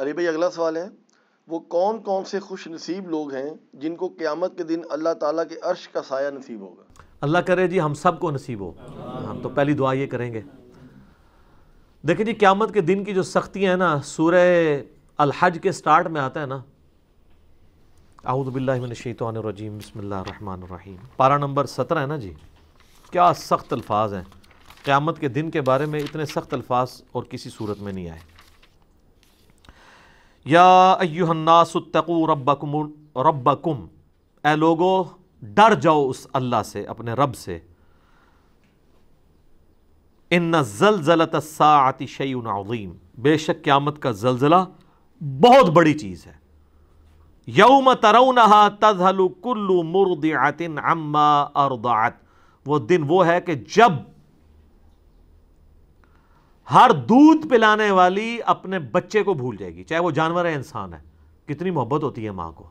अरे भाई अगला सवाल है वो कौन कौन से खुश नसीब लोग हैं जिनको क़्यामत के दिन अल्लाह ताला के अर्श का साया नसीब होगा अल्लाह करे जी हम सब को नसीब हो हम तो पहली दुआ ये करेंगे देखिए जी क़्यामत के दिन की जो सख्तियाँ हैं ना सूर्य अलहज के स्टार्ट में आता है ना आउदबिल्लाशैतरजीम बसमीम पारा नंबर सत्रह है ना जी क्या सख्त अल्फाज हैं क़्यामत के दिन के बारे में इतने सख्त अल्फाज और किसी सूरत में नहीं आए या अयुहन्नासतकू रबकुम रबकुम ए लोगो डर जाओ उस अल्लाह से अपने रब से इन जलजलत साति शयीम बेशक क़्यामत का जलजला बहुत बड़ी चीज़ है यौम तरौनहा तजहलु कुल्लु मुरदियातिन अम्मा अरदात वो दिन वो है कि जब हर दूध पिलाने वाली अपने बच्चे को भूल जाएगी चाहे वो जानवर है इंसान है कितनी मोहब्बत होती है माँ को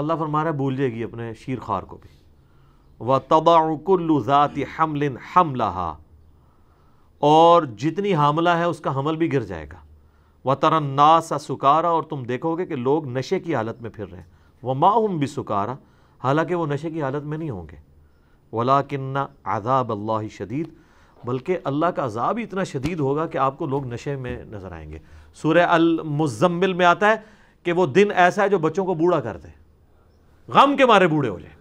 अल्लाह फरमा भूल जाएगी अपने शीर खार को भी व तबाकुल्लुजात हमलिन हमला और जितनी हमला है उसका हमल भी गिर जाएगा व तरन्ना सा सुकारा और तुम देखोगे कि लोग नशे की हालत में फिर रहे हैं व माहम भी सुकारा हालांकि वह नशे की हालत में नहीं होंगे वला किन्ना आजाब अल्लाह शदीद बल्कि अल्लाह का अजाब इतना शदीद होगा कि आपको लोग नशे में नजर आएंगे सूर्य अलमुजम्मिल में आता है कि वो दिन ऐसा है जो बच्चों को बूढ़ा कर दे गम के मारे बूढ़े हो जाए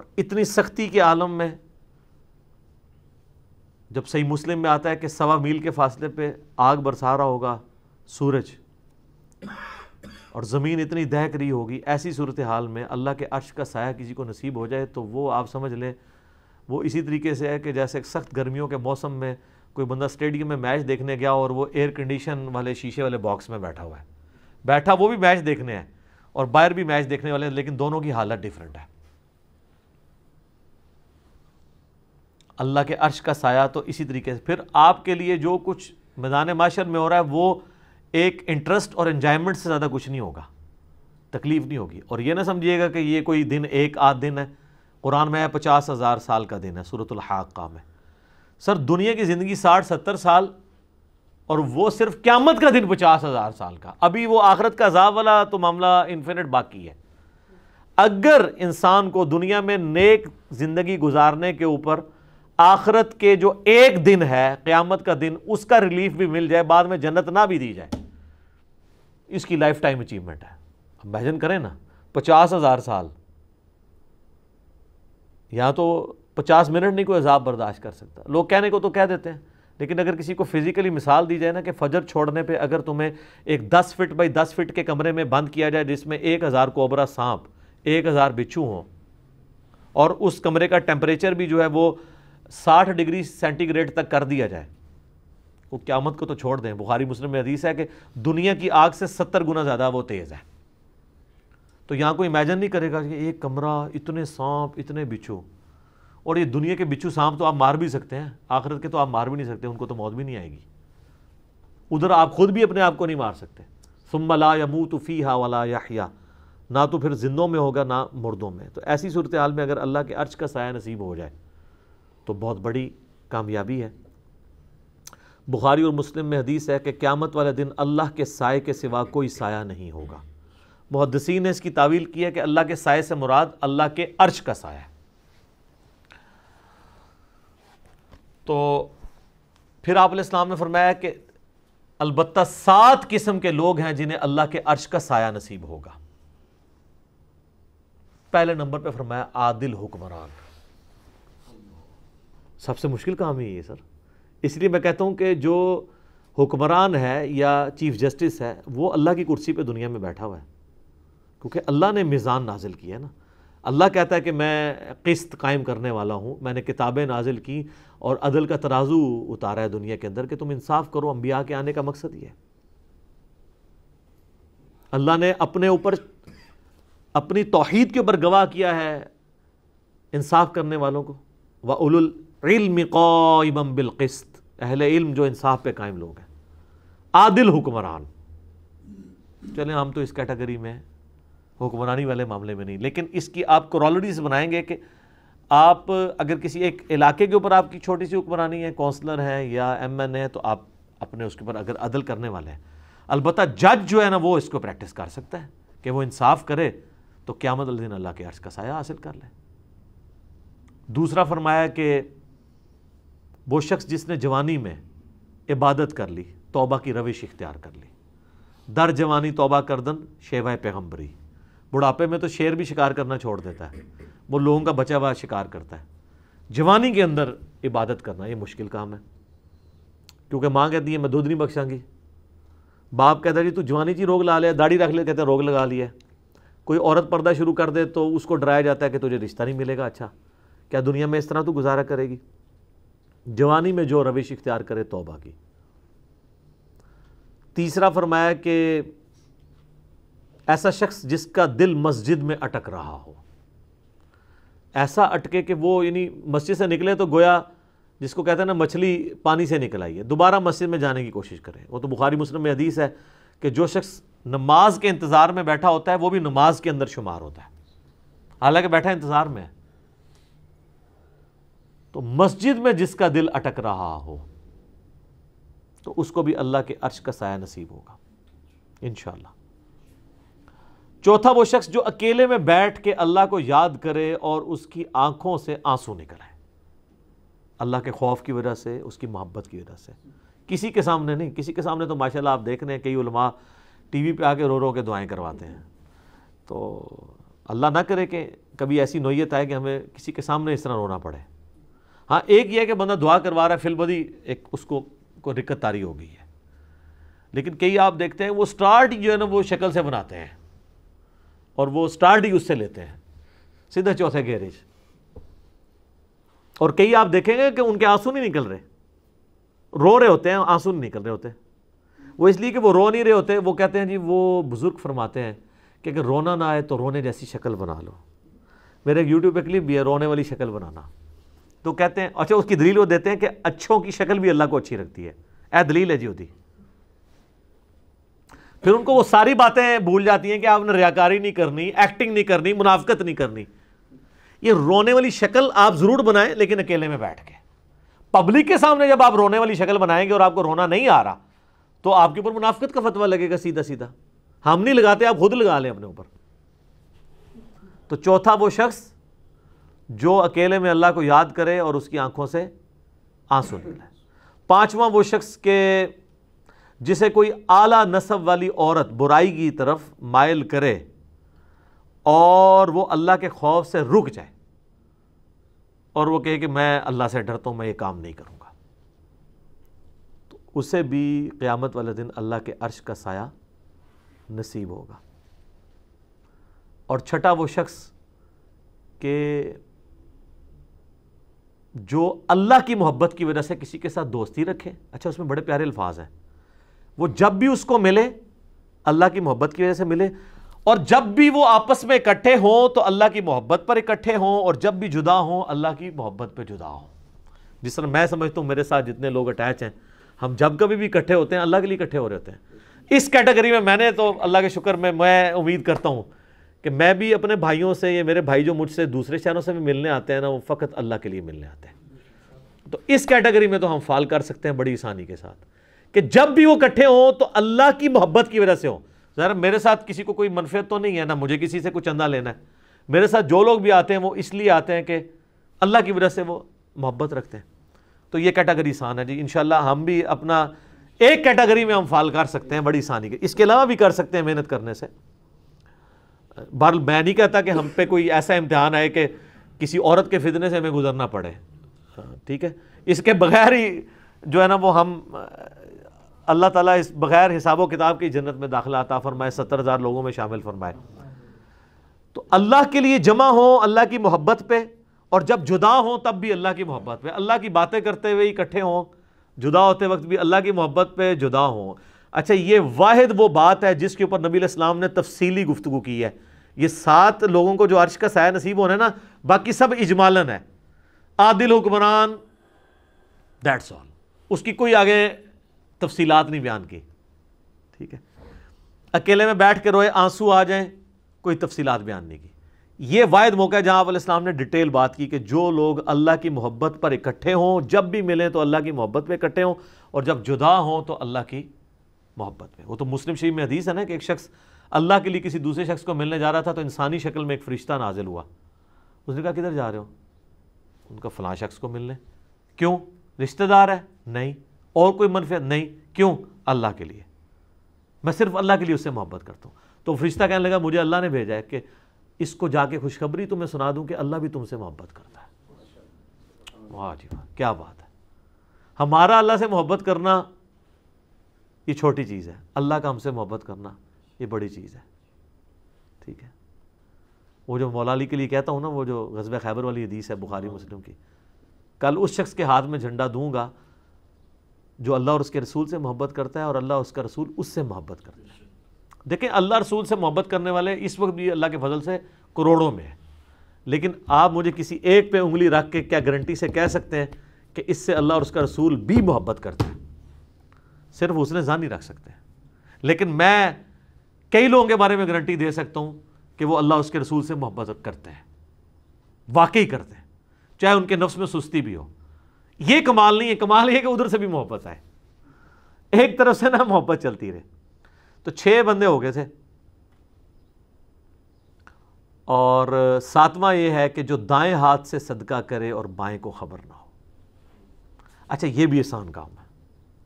और इतनी सख्ती के आलम में जब सही मुस्लिम में आता है कि सवा मील के फासले पे आग बरसा रहा होगा सूरज और ज़मीन इतनी दहक रही होगी ऐसी सूरत हाल में अल्लाह के अर्श का साया किसी को नसीब हो जाए तो वो आप समझ लें वो इसी तरीके से है कि जैसे सख्त गर्मियों के मौसम में कोई बंदा स्टेडियम में मैच देखने गया और वो एयर कंडीशन वाले शीशे वाले बॉक्स में बैठा हुआ है बैठा वो भी मैच देखने हैं और बाहर भी मैच देखने वाले हैं लेकिन दोनों की हालत डिफरेंट है अल्लाह के अर्श का साया तो इसी तरीके से फिर आपके लिए जो कुछ मैदान माशर में हो रहा है वो एक इंटरेस्ट और एंजॉयमेंट से ज़्यादा कुछ नहीं होगा तकलीफ़ नहीं होगी और ये ना समझिएगा कि ये कोई दिन एक आध दिन है कुरान में है पचास हज़ार साल का दिन है सूरतुल्हाक़ा में सर दुनिया की ज़िंदगी साठ सत्तर साल और वो सिर्फ क्यामत का दिन पचास हज़ार साल का अभी वो आखरत का अजाब वाला तो मामला इन्फिनट बाकी है अगर इंसान को दुनिया में नेक ज़िंदगी गुजारने के ऊपर आखरत के जो एक दिन है क़्यामत का दिन उसका रिलीफ भी मिल जाए बाद में जन्नत ना भी दी जाए इसकी लाइफ टाइम अचीवमेंट है अब इमेजन करें ना पचास हज़ार साल यहां तो पचास मिनट नहीं कोई अजाब बर्दाश्त कर सकता लोग कहने को तो कह देते हैं लेकिन अगर किसी को फिज़िकली मिसाल दी जाए ना कि फजर छोड़ने पे अगर तुम्हें एक दस फिट बाई दस फिट के कमरे में बंद किया जाए जिसमें एक हज़ार कोबरा सांप एक हज़ार बिच्छू हो और उस कमरे का टेम्परेचर भी जो है वो साठ डिग्री सेंटीग्रेड तक कर दिया जाए वो क्यामत को तो छोड़ दें बुखारी मुस्लिम में हदीस है कि दुनिया की आग से सत्तर गुना ज़्यादा वो तेज़ है तो यहाँ कोई इमेजन नहीं करेगा कि एक कमरा इतने सांप इतने बिच्छू और ये दुनिया के बिच्छू सांप तो आप मार भी सकते हैं आखिरत के तो आप मार भी नहीं सकते उनको तो मौत भी नहीं आएगी उधर आप खुद भी अपने आप को नहीं मार सकते सुम्मा ला या मुँह तो फ़ी हा वाला याहिया ना तो फिर जिंदों में होगा ना मुर्दों में तो ऐसी सूरत हाल में अगर अल्लाह के अर्श का साया नसीब हो जाए तो बहुत बड़ी कामयाबी है बुखारी और मुस्लिम में हदीस है कि क़्यामत वाले दिन अल्लाह के साय के सिवा कोई साया नहीं होगा मुहदसिन ने इसकी तावील की है कि अल्लाह के साय से मुराद अल्लाह के अर्श का साया है तो फिर आप इस्लाम ने फरमाया कि अलबत् सात किस्म के लोग हैं जिन्हें अल्लाह के अर्श का साया नसीब होगा पहले नंबर पे फरमाया आदिल हुक्मरान सबसे मुश्किल काम ही है ये सर इसलिए मैं कहता हूँ कि जो हुक्मरान है या चीफ जस्टिस है वो अल्लाह की कुर्सी पे दुनिया में बैठा हुआ है क्योंकि अल्लाह ने मिज़ान नाजिल किया है ना अल्लाह कहता है कि मैं किस्त कायम करने वाला हूँ मैंने किताबें नाजिल की और अदल का तराजू उतारा है दुनिया के अंदर कि तुम इंसाफ करो अम्बिया के आने का मकसद ये है अल्लाह ने अपने ऊपर अपनी तोहद के ऊपर गवाह किया है इंसाफ करने वालों को व बिल बिलक़स्त अहल इल्म जो इंसाफ पे कायम लोग हैं आदिल हुक्मरान चले हम तो इस कैटेगरी में हैं हुक्मरानी वाले मामले में नहीं लेकिन इसकी आप क्रॉलरीज बनाएंगे कि आप अगर किसी एक इलाके के ऊपर आपकी छोटी सी हुक्मरानी है कौंसलर है या एम एन है तो आप अपने उसके ऊपर अगर अदल करने वाले हैं अलबत् जज जो है ना वो इसको प्रैक्टिस कर सकता है कि वो इंसाफ करे तो क्या दिन अल्लाह के अर्ज का साया हासिल कर ले दूसरा फरमाया कि वो शख्स जिसने जवानी में इबादत कर ली तोबा की रविश इख्तियार कर ली दर जवानी तोबा करदन शेवा पैगम्बरी बुढ़ापे में तो शेर भी शिकार करना छोड़ देता है वो लोगों का बचा हुआ शिकार करता है जवानी के अंदर इबादत करना ये मुश्किल काम है क्योंकि माँ कहती है मैं दूध नहीं बख्शांगी बाप कहता है जी तू जवानी जी रोग ला लिया दाढ़ी रख ले कहते हैं रोग लगा लिया कोई औरत पर्दा शुरू कर दे तो उसको डराया जाता है कि तुझे रिश्ता नहीं मिलेगा अच्छा क्या दुनिया में इस तरह तू गुजारा करेगी जवानी में जो रविश इख्तियार करे तोबा की तीसरा फरमाया कि ऐसा शख्स जिसका दिल मस्जिद में अटक रहा हो ऐसा अटके कि वो यानी मस्जिद से निकले तो गोया जिसको कहते हैं ना मछली पानी से निकल आई है दोबारा मस्जिद में जाने की कोशिश करें वो तो बुखारी मुस्लिम में हदीस है कि जो शख्स नमाज के इंतज़ार में बैठा होता है वो भी नमाज के अंदर शुमार होता है हालांकि बैठा इंतज़ार में है तो मस्जिद में जिसका दिल अटक रहा हो तो उसको भी अल्लाह के अर्श का साया नसीब होगा इनशाला चौथा वो शख्स जो अकेले में बैठ के अल्लाह को याद करे और उसकी आंखों से आंसू निकल आए अल्लाह के खौफ की वजह से उसकी मोहब्बत की वजह से किसी के सामने नहीं किसी के सामने तो माशाल्लाह आप देख रहे हैं कई उलमा टीवी पे आके रो रो के दुआएं करवाते हैं तो अल्लाह ना करे कि कभी ऐसी नोयत आए कि हमें किसी के सामने इस तरह रोना पड़े हाँ एक यह कि बंदा दुआ करवा रहा है बदी एक उसको को रिकत तारी हो गई है लेकिन कई आप देखते हैं वो स्टार्ट जो है ना वो शक्ल से बनाते हैं और वो स्टार्ट ही उससे लेते हैं सीधा चौथे गैरेज और कई आप देखेंगे कि उनके आंसू नहीं निकल रहे रो रहे होते हैं आंसू नहीं निकल रहे होते वो इसलिए कि वो रो नहीं रहे होते वो कहते हैं जी वो बुज़ुर्ग फरमाते हैं कि अगर रोना ना आए तो रोने जैसी शक्ल बना लो मेरे यूट्यूब पर क्लिप भी है रोने वाली शक्ल बनाना तो कहते हैं अच्छा उसकी दलील वो देते हैं कि अच्छों की शक्ल भी अल्लाह को अच्छी रखती है ए दलील है जी होती फिर उनको वो सारी बातें भूल जाती हैं कि आपने रियाकारी नहीं करनी एक्टिंग नहीं करनी मुनाफ्त नहीं करनी ये रोने वाली शक्ल आप ज़रूर बनाएं लेकिन अकेले में बैठ के पब्लिक के सामने जब आप रोने वाली शक्ल बनाएंगे और आपको रोना नहीं आ रहा तो आपके ऊपर मुनाफ्त का फतवा लगेगा सीधा सीधा हम नहीं लगाते आप खुद लगा लें अपने ऊपर तो चौथा वो शख्स जो अकेले में अल्लाह को याद करे और उसकी आंखों से आंसू निकले पांचवा वो शख्स के जिसे कोई आला नसब वाली औरत बुराई की तरफ मायल करे और वो अल्लाह के खौफ से रुक जाए और वो कहे कि मैं अल्लाह से डरता हूँ मैं ये काम नहीं करूँगा तो उसे भी क़्यामत वाले दिन अल्लाह के अर्श का साया नसीब होगा और छठा वो शख्स के जो अल्लाह की मोहब्बत की वजह से किसी के साथ दोस्ती रखे अच्छा उसमें बड़े प्यारे अल्फाज हैं वो जब भी उसको मिले अल्लाह की मोहब्बत की वजह से मिले और जब भी वो आपस में इकट्ठे हों तो अल्लाह की मोहब्बत पर इकट्ठे हों और जब भी जुदा हों अल्लाह की मोहब्बत पर जुदा हों जिस तरह मैं समझता हूँ मेरे साथ जितने लोग अटैच हैं हम जब कभी भी इकट्ठे होते हैं अल्लाह के लिए इकट्ठे हो रहे होते हैं इस कैटेगरी में मैंने तो अल्लाह के शुक्र में मैं उम्मीद करता हूँ कि मैं भी अपने भाइयों से या मेरे भाई जो मुझसे दूसरे शहरों से भी मिलने आते हैं ना वो फ़कत अल्लाह के लिए मिलने आते हैं तो इस कैटेगरी में तो हम फाल कर सकते हैं बड़ी आसानी के साथ कि जब भी वो इकट्ठे हों तो अल्लाह की मोहब्बत की वजह से हों ज़रा मेरे साथ किसी को कोई मनफियत तो नहीं है ना मुझे किसी से कुछ चंदा लेना है मेरे साथ जो लोग भी आते हैं वो इसलिए आते हैं कि अल्लाह की वजह से वो मोहब्बत रखते हैं तो ये कैटेगरी आसान है जी इन हम भी अपना एक कैटेगरी में हम फाल कर सकते हैं बड़ी आसानी के इसके अलावा भी कर सकते हैं मेहनत करने से बहर मैं नहीं कहता कि हम पे कोई ऐसा इम्तहान आए कि किसी औरत के फितने से हमें गुजरना पड़े हाँ, ठीक है इसके बगैर ही जो है ना वो हम अल्लाह ताला इस बगैर हिसाब किताब की जन्नत में दाखिला अता फरमाए सत्तर हज़ार लोगों में शामिल फरमाए तो अल्लाह के लिए जमा हो अल्लाह की मोहब्बत पे और जब जुदा हों तब भी अल्लाह की मोहब्बत पे अल्लाह की बातें करते हुए इकट्ठे हों जुदा होते वक्त भी अल्लाह की मोहब्बत पे जुदा हों अच्छा ये वाहिद वो बात है जिसके ऊपर नबी इस्लाम ने तफसीली गुफ्तु की है ये सात लोगों को जो अर्श का साया नसीब होना है ना बाकी सब इजमालन है आदिल हुक्मरान दैट्स ऑल उसकी कोई आगे तफसीलात नहीं बयान की ठीक है अकेले में बैठ के रोए आंसू आ जाएं कोई तफसीलात बयान नहीं की ये वायद मौका है जहां इस्लाम ने डिटेल बात की कि जो लोग अल्लाह की मोहब्बत पर इकट्ठे हों जब भी मिलें तो अल्लाह की मोहब्बत में इकट्ठे हों और जब जुदा हों तो अल्लाह की मोहब्बत में वो तो मुस्लिम शरीफ में हदीस है ना कि एक शख्स अल्लाह के लिए किसी दूसरे शख्स को मिलने जा रहा था तो इंसानी शक्ल में एक फ़रिश्ता नाजिल हुआ उसने कहा किधर जा रहे हो उनका फला शख्स को मिलने क्यों रिश्तेदार है नहीं और कोई मनफियत नहीं क्यों अल्लाह के लिए मैं सिर्फ अल्लाह के लिए उससे मोहब्बत करता हूँ तो फरिश्ता कहने लगा मुझे अल्लाह ने भेजा है कि इसको जाके खुशखबरी तुम्हें तो सुना दूँ कि अल्लाह भी तुमसे मोहब्बत करता है वाह जी वाह क्या बात है हमारा अल्लाह से मोहब्बत करना ये छोटी चीज़ है अल्लाह का हमसे मोहब्बत करना ये बड़ी चीज़ है ठीक है वो जो मौला अली के लिए कहता हूँ ना वो जो गजब खैबर वाली हदीस है बुखारी हाँ। मुस्लिम की कल उस शख्स के हाथ में झंडा दूंगा जो अल्लाह और उसके रसूल से मोहब्बत करता है और अल्लाह उसका रसूल उससे मोहब्बत करता है देखें अल्लाह रसूल से मोहब्बत करने वाले इस वक्त भी अल्लाह के फजल से करोड़ों में है लेकिन आप मुझे किसी एक पे उंगली रख के क्या गारंटी से कह सकते हैं कि इससे अल्लाह और उसका रसूल भी मोहब्बत करते हैं सिर्फ उसने जान ही रख सकते हैं लेकिन मैं कई लोगों के बारे में गारंटी दे सकता हूं कि वो अल्लाह उसके रसूल से मोहब्बत करते हैं वाकई करते हैं चाहे उनके नफ्स में सुस्ती भी हो ये कमाल नहीं है कमाल ये कि उधर से भी मोहब्बत आए एक तरफ से ना मोहब्बत चलती रहे तो छः बंदे हो गए थे और सातवां ये है कि जो दाएं हाथ से सदका करे और बाएं को खबर ना हो अच्छा ये भी आसान काम है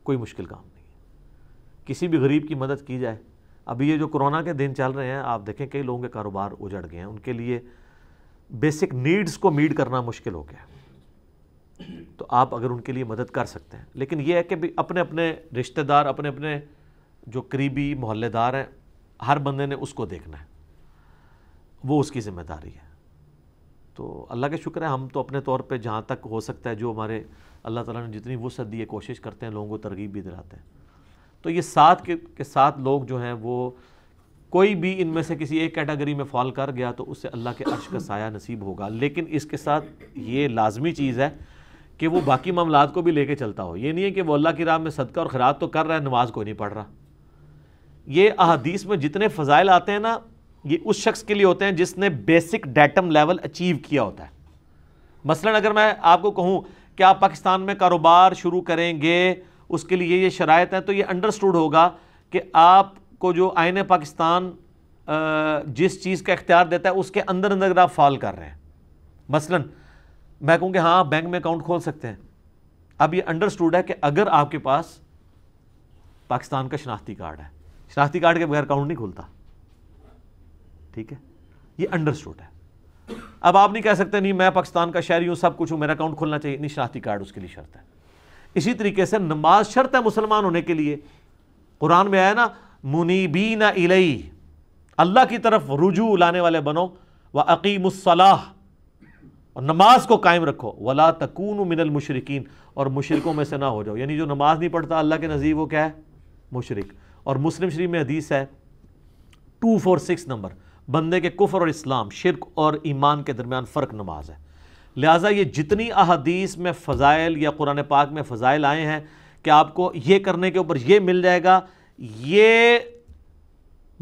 कोई मुश्किल काम नहीं है किसी भी गरीब की मदद की जाए अभी ये जो कोरोना के दिन चल रहे हैं आप देखें कई लोगों के कारोबार उजड़ गए हैं उनके लिए बेसिक नीड्स को मीट करना मुश्किल हो गया तो आप अगर उनके लिए मदद कर सकते हैं लेकिन ये है कि अपने अपने रिश्तेदार अपने अपने जो करीबी मोहल्लेदार हैं हर बंदे ने उसको देखना है वो उसकी ज़िम्मेदारी है तो अल्लाह के शुक्र है हम तो अपने तौर पे जहाँ तक हो सकता है जो हमारे अल्लाह ताला ने जितनी वसत दी है कोशिश करते हैं लोगों को तरगीब भी दिलाते हैं तो ये सात के, के सात लोग जो हैं वो कोई भी इनमें से किसी एक कैटेगरी में फॉल कर गया तो उससे अल्लाह के अर्श का साया नसीब होगा लेकिन इसके साथ ये लाजमी चीज़ है कि वो बाकी मामला को भी लेके चलता हो ये नहीं है कि वो अल्लाह की राह में सदका और ख़राब तो कर रहा है नमाज कोई नहीं पढ़ रहा ये अहदीस में जितने फ़जाइल आते हैं ना ये उस शख्स के लिए होते हैं जिसने बेसिक डेटम लेवल अचीव किया होता है मसलन अगर मैं आपको कहूँ कि आप पाकिस्तान में कारोबार शुरू करेंगे उसके लिए ये शरात है तो ये अंडरस्टूड होगा कि आपको जो आयन पाकिस्तान जिस चीज़ का इख्तियार देता है उसके अंदर अंदर अगर आप फॉल कर रहे हैं मसलन मैं कहूँ कि हाँ बैंक में अकाउंट खोल सकते हैं अब ये अंडरस्टूड है कि अगर आपके पास पाकिस्तान का शनाख्ती कार्ड है शनाख्ती कार्ड के बगैर अकाउंट नहीं खुलता ठीक है ये अंडरस्टूड है अब आप नहीं कह सकते नहीं मैं पाकिस्तान का शहरी हूँ सब कुछ हूँ मेरा अकाउंट खोलना चाहिए नहीं शनाख्ती कार्ड उसके लिए शर्त है इसी तरीके से नमाज शर्त है मुसलमान होने के लिए कुरान में आया ना मुनीबीन इलई अल्लाह की तरफ रुजू लाने वाले बनो व वा अकीमसलाह और नमाज को कायम रखो वला तकून मिनल मुशरकिन और मुशरकों में से ना हो जाओ यानी जो नमाज नहीं पढ़ता अल्लाह के नज़ीब वो क्या है मुशरक और मुस्लिम शरीफ में हदीस है टू फोर सिक्स नंबर बंदे के कुफर और इस्लाम शिरक और ईमान के दरमियान फ़र्क नमाज है लिहाजा ये जितनी अहदीस में फ़ज़ाइल या कुरान पाक में फ़ज़ाइल आए हैं कि आपको ये करने के ऊपर ये मिल जाएगा ये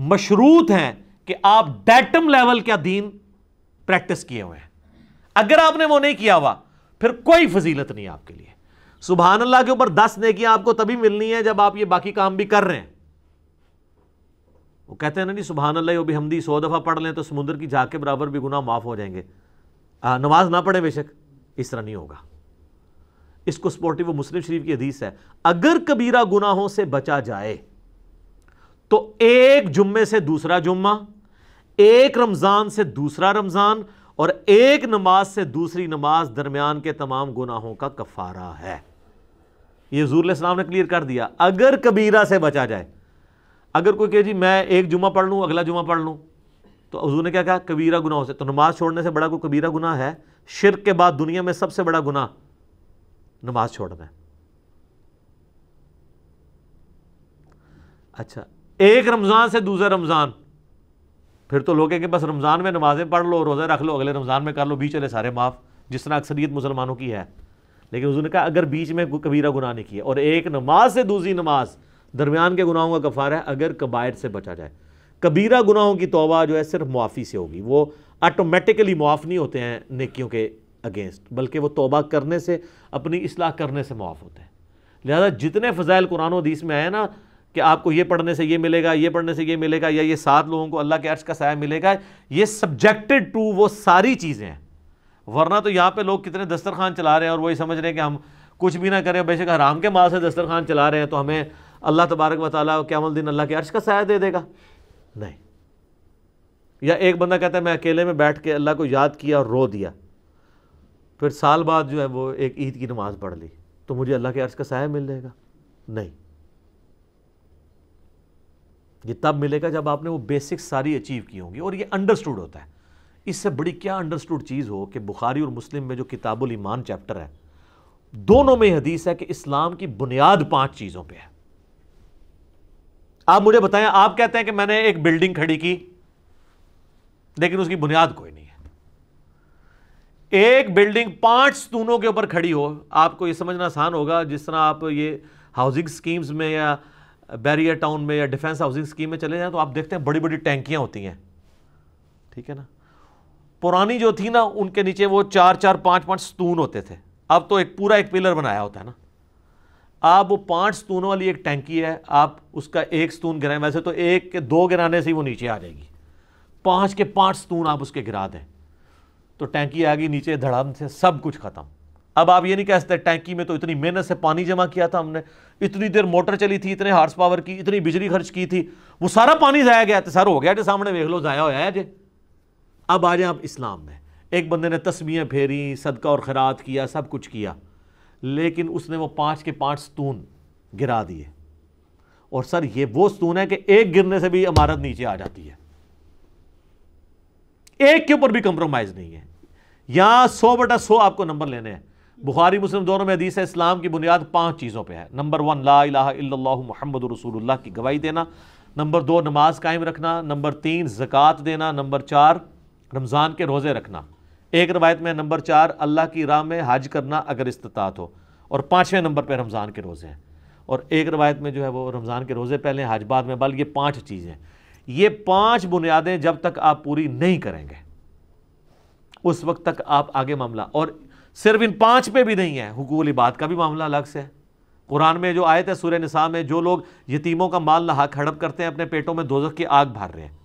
मशरूत हैं कि आप डेटम लेवल का दीन प्रैक्टिस किए हुए हैं अगर आपने वो नहीं किया हुआ फिर कोई फजीलत नहीं आपके लिए सुबहान अल्लाह के ऊपर दस नेकियां आपको तभी मिलनी है जब आप ये बाकी काम भी कर रहे हैं वो कहते हैं ना जी सुबहान अल्लाह भी हमदी सौ दफ़ा पढ़ लें तो समुद्र की झाक के बराबर भी गुना माफ़ हो जाएंगे आ, नमाज ना पढ़े बेशक इस तरह नहीं होगा इसको सपोर्टिव मुस्लिम शरीफ की हदीस है अगर कबीरा गुनाहों से बचा जाए तो एक जुम्मे से दूसरा जुम्मा एक रमज़ान से दूसरा रमज़ान और एक नमाज से दूसरी नमाज दरमियान के तमाम गुनाहों का कफारा है ये जूरलाम ने क्लियर कर दिया अगर कबीरा से बचा जाए अगर कोई कहे जी मैं एक जुमा पढ़ लूं अगला जुमा पढ़ लूं तो हजू ने क्या कहा कबीरा गुना हो सकता तो नमाज छोड़ने से बड़ा कोई कबीरा गुना है शिरक के बाद दुनिया में सबसे बड़ा गुना नमाज छोड़ना है अच्छा एक रमज़ान से दूसरे रमज़ान फिर तो लोग कि बस रमज़ान में नमाज़ें पढ़ लो रोज़े रख लो अगले रमज़ान में कर लो बीच चले सारे माफ़ जिस तरह अक्सरियत मुसलमानों की है लेकिन उसने कहा अगर बीच में कोई कबीरा गुना नहीं किया और एक नमाज से दूसरी नमाज दरमियान के गुनाहों का गफार है अगर कबायर से बचा जाए कबीरा गुनाहों की तोबा जो है सिर्फ मुआफ़ी से होगी वो ऑटोमेटिकली मुआफ़ नहीं होते हैं नेकियों के अगेंस्ट बल्कि वो तोबा करने से अपनी असलाह करने से मुआफ़ होते हैं लिहाजा जितने फ़जाइल कुरान हदीस में आए ना कि आपको ये पढ़ने से ये मिलेगा ये पढ़ने से ये मिलेगा या ये सात लोगों को अल्लाह के अर्श का साया मिलेगा ये सब्जेक्टेड टू वो सारी चीज़ें हैं वरना तो यहाँ पे लोग कितने दस्तरखान चला रहे हैं और वही समझ रहे हैं कि हम कुछ भी ना करें बेशक हराम के माल से दस्तरखान चला रहे हैं तो हमें अल्लाह तबारक वाली क्या दिन अल्लाह के अर्श का साया दे देगा नहीं या एक बंदा कहता है मैं अकेले में बैठ के अल्लाह को याद किया और रो दिया फिर साल बाद जो है वो एक ईद की नमाज़ पढ़ ली तो मुझे अल्लाह के अर्ज़ का साया मिल जाएगा नहीं ये तब मिलेगा जब आपने वो बेसिक सारी अचीव की होंगी और ये अंडरस्टूड होता है इससे बड़ी क्या अंडरस्टूड चीज़ हो कि बुखारी और मुस्लिम में जो किताबुल ईमान चैप्टर है दोनों में हदीस है कि इस्लाम की बुनियाद पांच चीज़ों पे है आप मुझे बताएं आप कहते हैं कि मैंने एक बिल्डिंग खड़ी की लेकिन उसकी बुनियाद कोई नहीं है एक बिल्डिंग पांच स्तूनों के ऊपर खड़ी हो आपको यह समझना आसान होगा जिस तरह आप ये हाउसिंग स्कीम्स में या बैरियर टाउन में या डिफेंस हाउसिंग स्कीम में चले जाएं तो आप देखते हैं बड़ी बड़ी टैंकियां होती हैं ठीक है ना पुरानी जो थी ना उनके नीचे वो चार चार पांच पांच स्तून होते थे अब तो एक पूरा एक पिलर बनाया होता है ना आप वो पाँच स्तूनों वाली एक टैंकी है आप उसका एक स्तून गिराएं वैसे तो एक के दो गिराने से ही वो नीचे आ जाएगी पाँच के पाँच स्तून आप उसके गिरा दें तो टैंकी आ गई नीचे धड़ाम से सब कुछ ख़त्म अब आप ये नहीं कह सकते टैंकी में तो इतनी मेहनत से पानी जमा किया था हमने इतनी देर मोटर चली थी इतने हार्स पावर की इतनी बिजली खर्च की थी वो सारा पानी ज़ाया गया तो सर हो गया जो तो सामने देख लो ज़ाया होया जे अब आ जाए आप इस्लाम में एक बंदे ने तस्वीरें फेरी सदका और खरात किया सब कुछ किया लेकिन उसने वो पांच के पांच स्तून गिरा दिए और सर ये वो स्तून है कि एक गिरने से भी इमारत नीचे आ जाती है एक के ऊपर भी कंप्रोमाइज नहीं है यहां सौ बटा सौ आपको नंबर लेने हैं बुखारी मुस्लिम दोनों में हदीस है इस्लाम की बुनियाद पांच चीज़ों पे है नंबर वन ला मोहम्मद रसूल की गवाही देना नंबर दो नमाज कायम रखना नंबर तीन जक़ात देना नंबर चार रमज़ान के रोज़े रखना एक रवायत में नंबर चार अल्लाह की राह में हाज करना अगर इस्तात हो और पाँचवें नंबर पर रमज़ान के रोज़े हैं और एक रवायत में जो है वो रमज़ान के रोज़े पहले हज बाद में बल ये पाँच चीज़ें ये पाँच बुनियादें जब तक आप पूरी नहीं करेंगे उस वक्त तक आप आगे मामला और सिर्फ इन पाँच पे भी नहीं है हुकूल इबाद का भी मामला अलग से है कुरान में जो आए थे सूर्य निसा में जो लोग यतीमों का माल नहा खड़प हड़प करते हैं अपने पेटों में दोजक की आग भर रहे हैं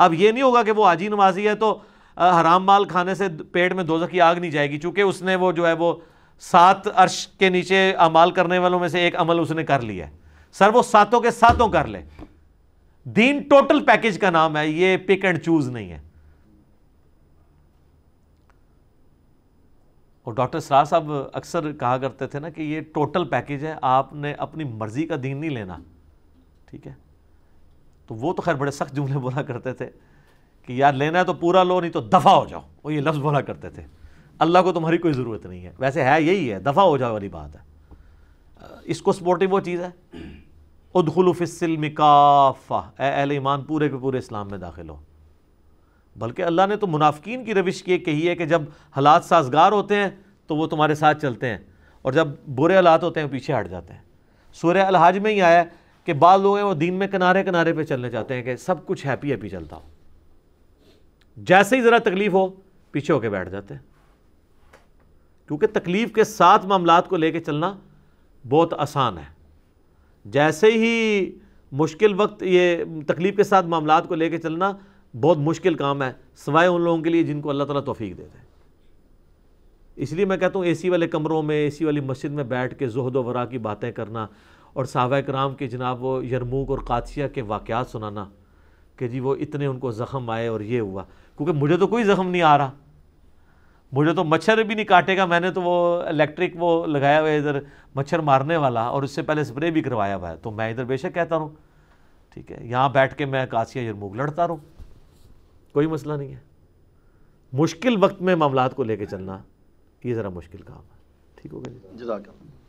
अब ये नहीं होगा कि वो आजी नमाजी है तो हराम माल खाने से पेट में दोजा की आग नहीं जाएगी चूँकि उसने वो जो है वो सात अर्श के नीचे अमाल करने वालों में से एक अमल उसने कर लिया सर वो सातों के सातों कर ले दीन टोटल पैकेज का नाम है ये पिक एंड चूज नहीं है और डॉक्टर शाह साहब अक्सर कहा करते थे ना कि ये टोटल पैकेज है आपने अपनी मर्जी का दीन नहीं लेना ठीक है तो वो तो खैर बड़े सख्त जुमले बोला करते थे कि यार लेना है तो पूरा लो नहीं तो दफ़ा हो जाओ वो ये लफ्ज़ बोला करते थे अल्लाह को तुम्हारी कोई ज़रूरत नहीं है वैसे है यही है दफ़ा हो जाओ वाली बात है इसको सपोर्टिव वो चीज़ है उदखलुफ़िसलम काफ़ा अहल ईमान पूरे के पूरे इस्लाम में दाखिल हो बल्कि अल्लाह ने तो मुनाफिकीन की रविश की कही है कि जब हालात साजगार होते हैं तो वो तुम्हारे साथ चलते हैं और जब बुरे हालात होते हैं पीछे हट जाते हैं सूर्य अलहाज में ही आया है कि बाद लोग हैं वो दिन में किनारे किनारे पर चलने जाते हैं कि सब कुछ हैप्पी हैप्पी चलता हो जैसे ही ज़रा तकलीफ हो पीछे होके बैठ जाते हैं क्योंकि तकलीफ के साथ मामला को लेके चलना बहुत आसान है जैसे ही मुश्किल वक्त ये तकलीफ के साथ मामला को लेके चलना बहुत मुश्किल काम है सिवाय उन लोगों के लिए जिनको अल्लाह ताला तोफीक दे दे इसलिए मैं कहता हूँ एसी वाले कमरों में एसी वाली मस्जिद में बैठ के जहद वरा की बातें करना और साहबा कराम के जनाब वो यरमूक और कादसिया के वाक़ात सुनाना कि जी वो इतने उनको ज़ख़म आए और ये हुआ क्योंकि मुझे तो कोई ज़ख्म नहीं आ रहा मुझे तो मच्छर भी नहीं काटेगा मैंने तो वो इलेक्ट्रिक वो लगाया हुआ है इधर मच्छर मारने वाला और उससे पहले स्प्रे भी करवाया हुआ है तो मैं इधर बेशक कहता रहूँ ठीक है यहाँ बैठ के मैं कासिया यरमूक लड़ता रहूँ कोई मसला नहीं है मुश्किल वक्त में मामला को लेकर चलना ये ज़रा मुश्किल काम है ठीक हो गया जी